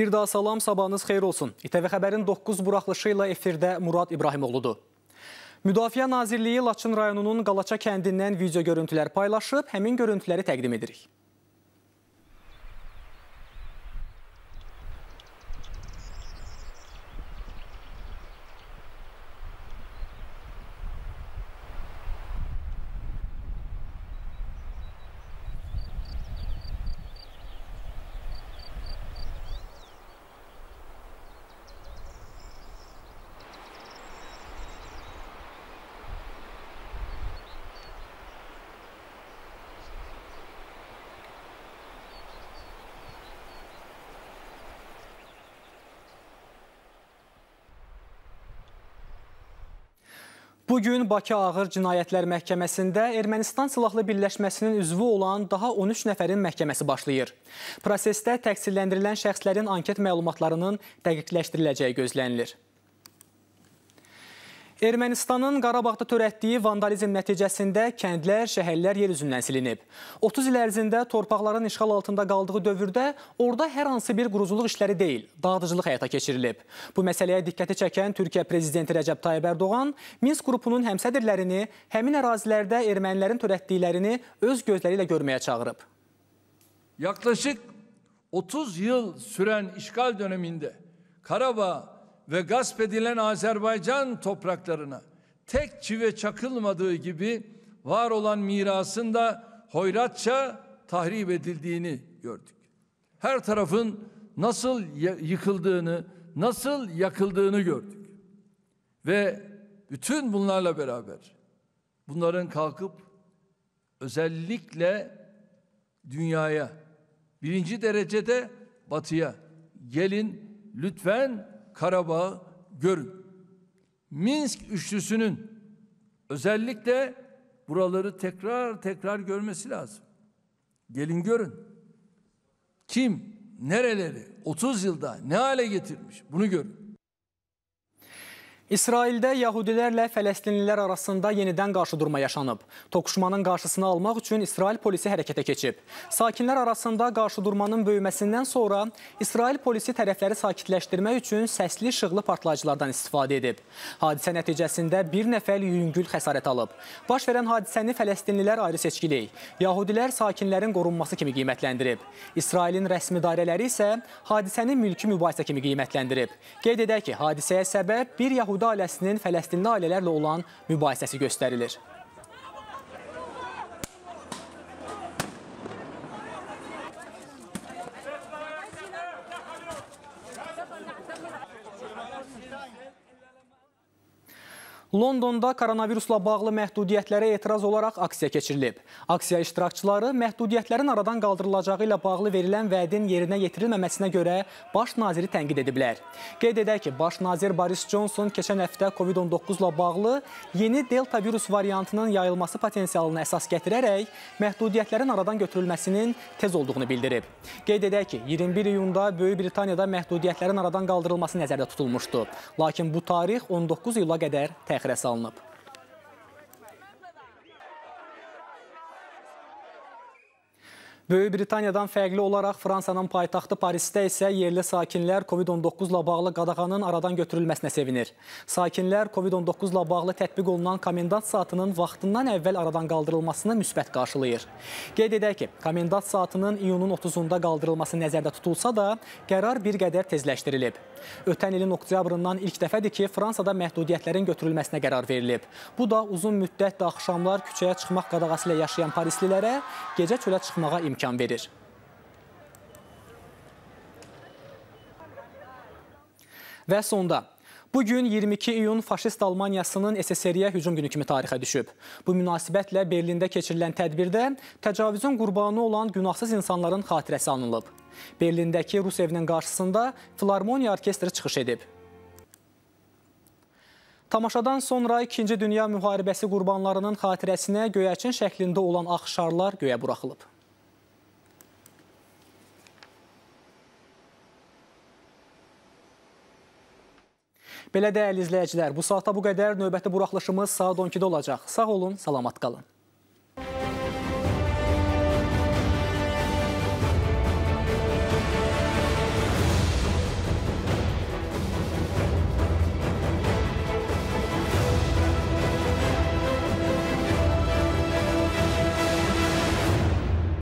Bir daha salam, sabahınız xeyir olsun. İTV Xəbərin 9 buraxılışı ilə efirdə Murad İbrahimoğludur. Müdafiə Nazirliyi Laçın rayonunun Qalaça kəndindən video görüntülər paylaşıb, həmin görüntüləri təqdim edirik. Bugün Bakı Ağır Cinayətlər Məhkəməsində Ermənistan Silahlı Birləşməsinin üzvü olan daha 13 nəfərin məhkəməsi başlayır. Prosesdə təqsirləndirilən şəxslərin anket məlumatlarının dəqiqləşdiriləcəyi gözlənilir. Ermənistanın Qarabağda törətdiyi vandalizm nəticəsində kəndlər, şəhərlər yer üzündən silinib. 30 il ərzində torpaqların işğal altında qaldığı dövrdə orada hər hansı bir quruzuluq işləri deyil, dağıdıcılıq həyata keçirilib. Bu məsələyə diqqəti çəkən Türkiyə Prezidenti Rəcəb Tayyib Ərdoğan Minsk qrupunun həmsədirlərini həmin ərazilərdə ermənilərin törətdiklərini öz gözləri ilə görməyə çağırıb. Yaklaşık 30 yıl süren işgal döneminde Karabağ ve gasp edilen Azerbaycan topraklarına tek çive çakılmadığı gibi var olan mirasın da hoyratça tahrip edildiğini gördük. Her tarafın nasıl yıkıldığını, nasıl yakıldığını gördük. Ve bütün bunlarla beraber bunların kalkıp özellikle dünyaya birinci derecede batıya gelin lütfen Karabağ'ı görün. Minsk üçlüsünün özellikle buraları tekrar tekrar görmesi lazım. Gelin görün. Kim, nereleri 30 yılda ne hale getirmiş bunu görün. İsraildə yəhudilərlə fələstinlilər arasında yenidən qarşıdurma yaşanıb. Toqquşmanın qarşısını almaq üçün İsrail polisi hərəkətə keçib. Sakinlər arasında qarşıdurmanın böyüməsindən sonra İsrail polisi tərəfləri sakitləşdirmək üçün səsli işıqlı partlayıcılardan istifadə edib. Hadisə nəticəsində bir nəfər yüngül xəsarət alıb. Baş verən hadisəni fələstinlilər ayrı seçkilik, yəhudilər sakinlərin qorunması kimi qiymətləndirib. İsrailin rəsmi dairələri isə hadisəni mülki mübahisə kimi qiymətləndirib. Qeyd edək ki, hadisəyə səbəb bir yəhudi Yəhuda ailəsinin Fələstinli ailələrlə olan mübahisəsi göstərilir. Londonda koronavirusla bağlı məhdudiyyətlərə etiraz olaraq aksiya keçirilib. Aksiya iştirakçıları məhdudiyyətlərin aradan qaldırılacağı ilə bağlı verilən vədin yerinə yetirilməməsinə görə baş naziri tənqid ediblər. Qeyd edək ki, baş nazir Boris Johnson keçən həftə COVID-19 ilə bağlı yeni delta virus variantının yayılması potensialını əsas gətirərək məhdudiyyətlərin aradan götürülməsinin tez olduğunu bildirib. Qeyd edək ki, 21 iyunda Böyük Britaniyada məhdudiyyətlərin aradan qaldırılması nəzərdə tutulmuşdu. Lakin bu tarix 19 iyula qədər təxir təxirə salınıb. Böyük Britaniyadan fərqli olaraq Fransanın paytaxtı Parisdə isə yerli sakinlər COVID-19 ilə bağlı qadağanın aradan götürülməsinə sevinir. Sakinlər COVID-19 ilə bağlı tətbiq olunan komendant saatının vaxtından əvvəl aradan qaldırılmasını müsbət qarşılayır. Qeyd edək ki, komendant saatının iyunun 30-unda qaldırılması nəzərdə tutulsa da, qərar bir qədər tezləşdirilib. Ötən ilin oktyabrından ilk dəfədir ki, Fransada məhdudiyyətlərin götürülməsinə qərar verilib. Bu da uzun müddət axşamlar küçəyə çıxmaq qadağası ilə yaşayan parislilərə gecə çölə çıxmağa imkan verir. Və sonda Bu gün 22 iyun faşist Almaniyasının SSR-yə hücum günü kimi tarixə düşüb. Bu münasibətlə Berlində keçirilən tədbirdə təcavüzün qurbanı olan günahsız insanların xatirəsi anılıb. Berlindəki Rus evinin qarşısında Filarmoniya orkestri çıxış edib. Tamaşadan sonra 2-ci Dünya müharibəsi qurbanlarının xatirəsinə göyəçin şəklində olan axşarlar göyə buraxılıb. Belə dəyərli izləyicilər, bu saata bu qədər. Növbəti buraxılışımız saat 12-də olacaq. Sağ olun, salamat qalın.